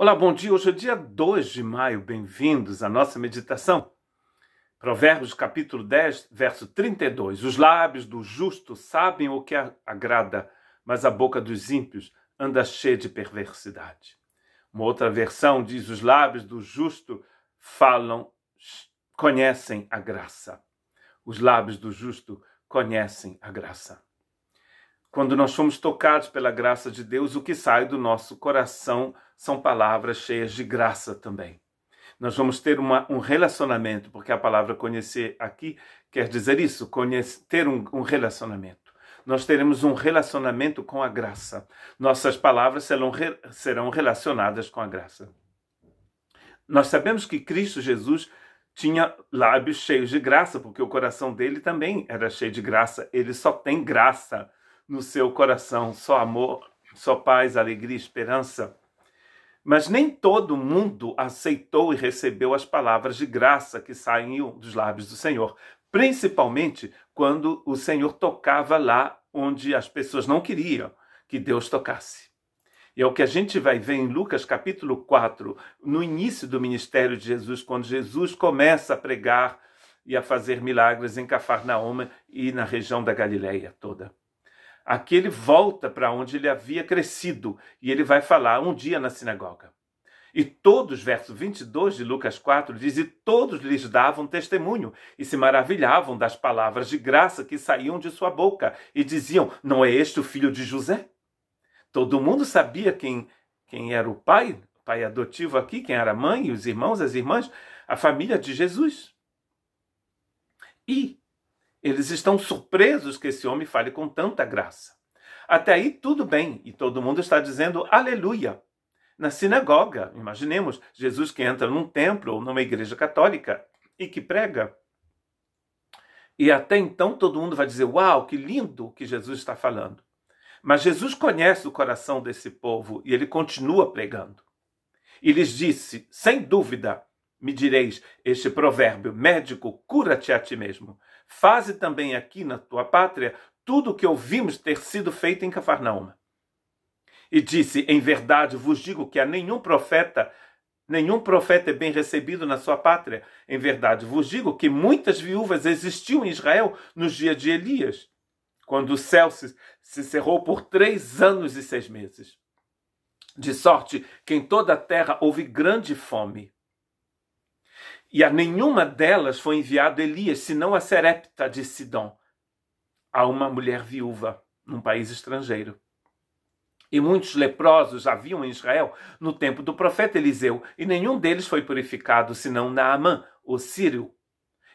Olá, bom dia. Hoje é dia 2 de maio. Bem-vindos à nossa meditação. Provérbios capítulo 10, verso 32. Os lábios do justo sabem o que agrada, mas a boca dos ímpios anda cheia de perversidade. Uma outra versão diz: os lábios do justo falam, conhecem a graça. Os lábios do justo conhecem a graça. Quando nós somos tocados pela graça de Deus, o que sai do nosso coração são palavras cheias de graça também. Nós vamos ter uma, um relacionamento, porque a palavra conhecer aqui quer dizer isso, ter um, um relacionamento nós teremos um relacionamento com a graça. Nossas palavras serão, serão relacionadas com a graça. Nós sabemos que Cristo Jesus tinha lábios cheios de graça, porque o coração dele também era cheio de graça. Ele só tem graça no seu coração só amor, só paz, alegria e esperança. Mas nem todo mundo aceitou e recebeu as palavras de graça que saíam dos lábios do Senhor, principalmente quando o Senhor tocava lá onde as pessoas não queriam que Deus tocasse. E é o que a gente vai ver em Lucas capítulo 4, no início do ministério de Jesus, quando Jesus começa a pregar e a fazer milagres em Cafarnaum e na região da Galileia toda. Aqui ele volta para onde ele havia crescido e ele vai falar um dia na sinagoga. E todos, verso 22 de Lucas 4, diz: E todos lhes davam testemunho e se maravilhavam das palavras de graça que saíam de sua boca e diziam: Não é este o filho de José? Todo mundo sabia quem, quem era o pai, o pai adotivo aqui, quem era a mãe, os irmãos, as irmãs, a família de Jesus. E eles estão surpresos que esse homem fale com tanta graça. Até aí tudo bem, e todo mundo está dizendo aleluia. Na sinagoga, imaginemos Jesus que entra num templo ou numa igreja católica e que prega. E até então todo mundo vai dizer: Uau, que lindo o que Jesus está falando. Mas Jesus conhece o coração desse povo e ele continua pregando. E lhes disse: Sem dúvida, me direis este provérbio: médico, cura-te a ti mesmo. Faze também aqui na tua pátria tudo o que ouvimos ter sido feito em Cafarnaum. E disse: Em verdade vos digo que a nenhum profeta Nenhum profeta é bem recebido na sua pátria. Em verdade, vos digo que muitas viúvas existiam em Israel nos dias de Elias, quando o céu se, se cerrou por três anos e seis meses. De sorte que em toda a terra houve grande fome. E a nenhuma delas foi enviado Elias, senão a Serepta de Sidom, a uma mulher viúva num país estrangeiro. E muitos leprosos haviam em Israel no tempo do profeta Eliseu, e nenhum deles foi purificado, senão Naamã, o sírio.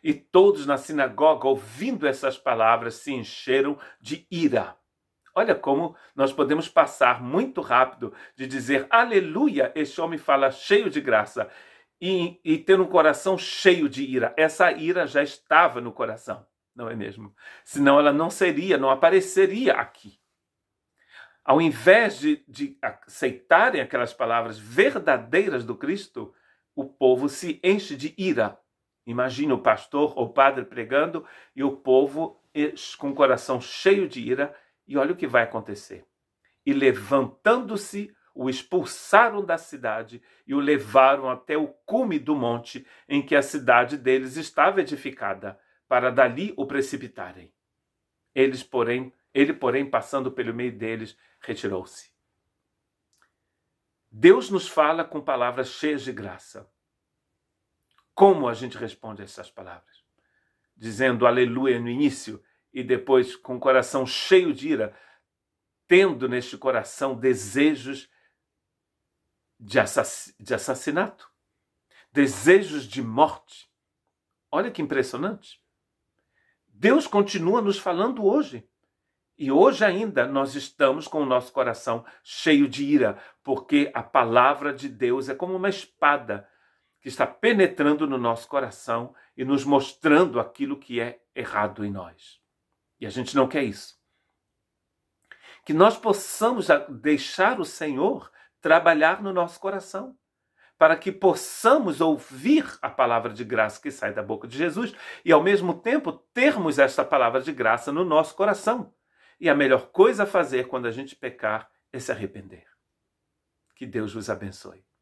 E todos na sinagoga, ouvindo essas palavras, se encheram de ira. Olha como nós podemos passar muito rápido de dizer aleluia, este homem fala cheio de graça, e, e um coração cheio de ira. Essa ira já estava no coração, não é mesmo? Senão ela não seria, não apareceria aqui. Ao invés de, de aceitarem aquelas palavras verdadeiras do Cristo, o povo se enche de ira. Imagina o pastor ou o padre pregando e o povo com o coração cheio de ira, e olha o que vai acontecer. E levantando-se, o expulsaram da cidade e o levaram até o cume do monte em que a cidade deles estava edificada, para dali o precipitarem. Eles, porém, ele, porém, passando pelo meio deles, retirou-se. Deus nos fala com palavras cheias de graça. Como a gente responde a essas palavras? Dizendo aleluia no início e depois com o coração cheio de ira, tendo neste coração desejos de, assass de assassinato, desejos de morte. Olha que impressionante. Deus continua nos falando hoje. E hoje ainda nós estamos com o nosso coração cheio de ira, porque a palavra de Deus é como uma espada que está penetrando no nosso coração e nos mostrando aquilo que é errado em nós. E a gente não quer isso. Que nós possamos deixar o Senhor trabalhar no nosso coração, para que possamos ouvir a palavra de graça que sai da boca de Jesus e, ao mesmo tempo, termos esta palavra de graça no nosso coração. E a melhor coisa a fazer quando a gente pecar é se arrepender. Que Deus vos abençoe.